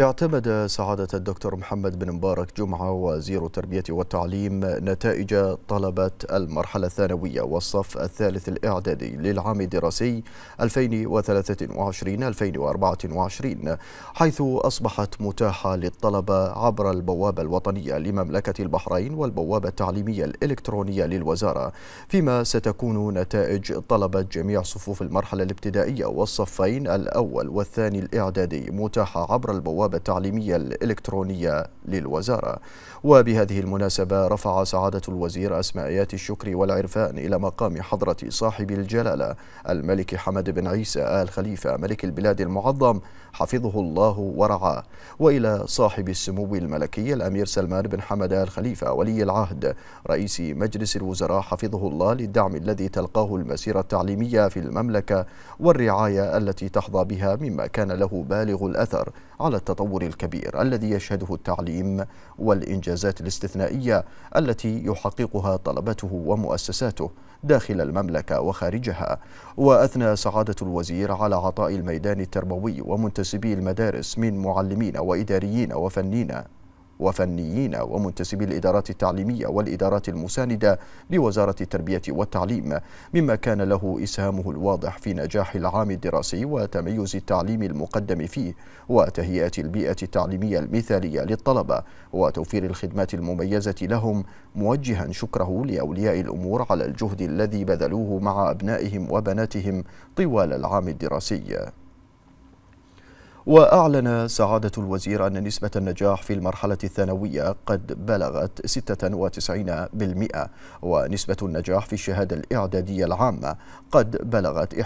اعتمد سعادة الدكتور محمد بن مبارك جمعة وزير التربية والتعليم نتائج طلبة المرحلة الثانوية والصف الثالث الإعدادي للعام الدراسي 2023-2024 حيث أصبحت متاحة للطلبة عبر البوابة الوطنية لمملكة البحرين والبوابة التعليمية الإلكترونية للوزارة فيما ستكون نتائج طلبة جميع صفوف المرحلة الابتدائية والصفين الأول والثاني الإعدادي متاحة عبر البوابة البوابة التعليمية الإلكترونية للوزارة وبهذه المناسبة رفع سعادة الوزير أسمائيات الشكر والعرفان إلى مقام حضرة صاحب الجلالة الملك حمد بن عيسى آل خليفة ملك البلاد المعظم حفظه الله ورعاه وإلى صاحب السمو الملكي الأمير سلمان بن حمد آل خليفة ولي العهد رئيس مجلس الوزراء حفظه الله للدعم الذي تلقاه المسيرة التعليمية في المملكة والرعاية التي تحظى بها مما كان له بالغ الأثر على التطبيق التطور الكبير الذي يشهده التعليم والإنجازات الاستثنائية التي يحققها طلبته ومؤسساته داخل المملكة وخارجها وأثنى سعادة الوزير على عطاء الميدان التربوي ومنتسبي المدارس من معلمين وإداريين وفنيين وفنيين ومنتسبي الإدارات التعليمية والإدارات المساندة لوزارة التربية والتعليم مما كان له إسهامه الواضح في نجاح العام الدراسي وتميز التعليم المقدم فيه وتهيئة البيئة التعليمية المثالية للطلبة وتوفير الخدمات المميزة لهم موجها شكره لأولياء الأمور على الجهد الذي بذلوه مع أبنائهم وبناتهم طوال العام الدراسي وأعلن سعادة الوزير أن نسبة النجاح في المرحلة الثانوية قد بلغت 96% ونسبة النجاح في الشهادة الإعدادية العامة قد بلغت 81%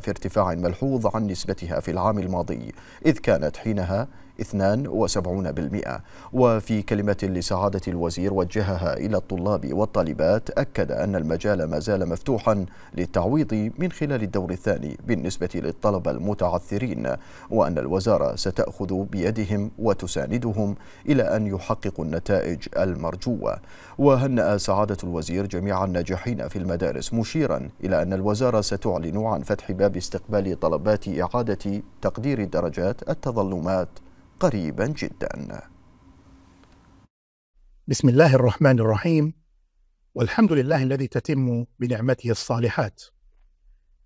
في ارتفاع ملحوظ عن نسبتها في العام الماضي إذ كانت حينها 72% وفي كلمة لسعادة الوزير وجهها إلى الطلاب والطالبات أكد أن المجال ما زال مفتوحا للتعويض من خلال الدور الثاني بالنسبة للطلبة المتعثرين وأن الوزارة ستأخذ بيدهم وتساندهم إلى أن يحققوا النتائج المرجوة وهنأ سعادة الوزير جميع الناجحين في المدارس مشيرا إلى أن الوزارة ستعلن عن فتح باب استقبال طلبات إعادة تقدير الدرجات التظلمات قريبا جدا بسم الله الرحمن الرحيم والحمد لله الذي تتم بنعمته الصالحات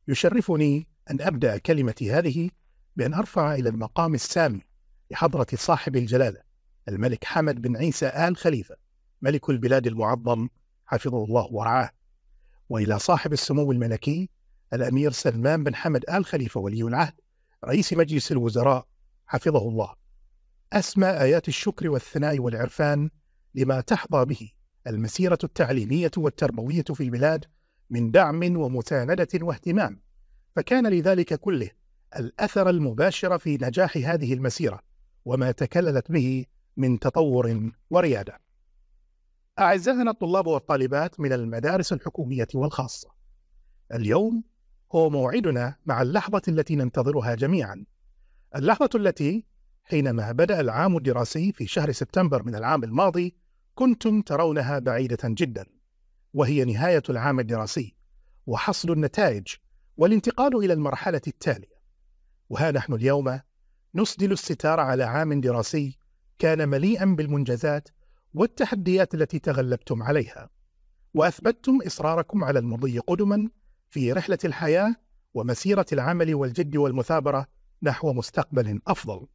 يشرفني أن أبدأ كلمتي هذه بأن أرفع إلى المقام السامي لحضرة صاحب الجلالة الملك حمد بن عيسى آل خليفة ملك البلاد المعظم حفظه الله ورعاه وإلى صاحب السمو الملكي الأمير سلمان بن حمد آل خليفة ولي العهد رئيس مجلس الوزراء حفظه الله أسمى آيات الشكر والثناء والعرفان لما تحظى به المسيرة التعليمية والتربوية في البلاد من دعم ومساندة واهتمام، فكان لذلك كله الأثر المباشر في نجاح هذه المسيرة وما تكللت به من تطور وريادة. أعزائنا الطلاب والطالبات من المدارس الحكومية والخاصة، اليوم هو موعدنا مع اللحظة التي ننتظرها جميعا، اللحظة التي حينما بدأ العام الدراسي في شهر سبتمبر من العام الماضي كنتم ترونها بعيدة جدا وهي نهاية العام الدراسي وحصد النتائج والانتقال إلى المرحلة التالية وها نحن اليوم نسدل الستار على عام دراسي كان مليئا بالمنجزات والتحديات التي تغلبتم عليها وأثبتتم إصراركم على المضي قدما في رحلة الحياة ومسيرة العمل والجد والمثابرة نحو مستقبل أفضل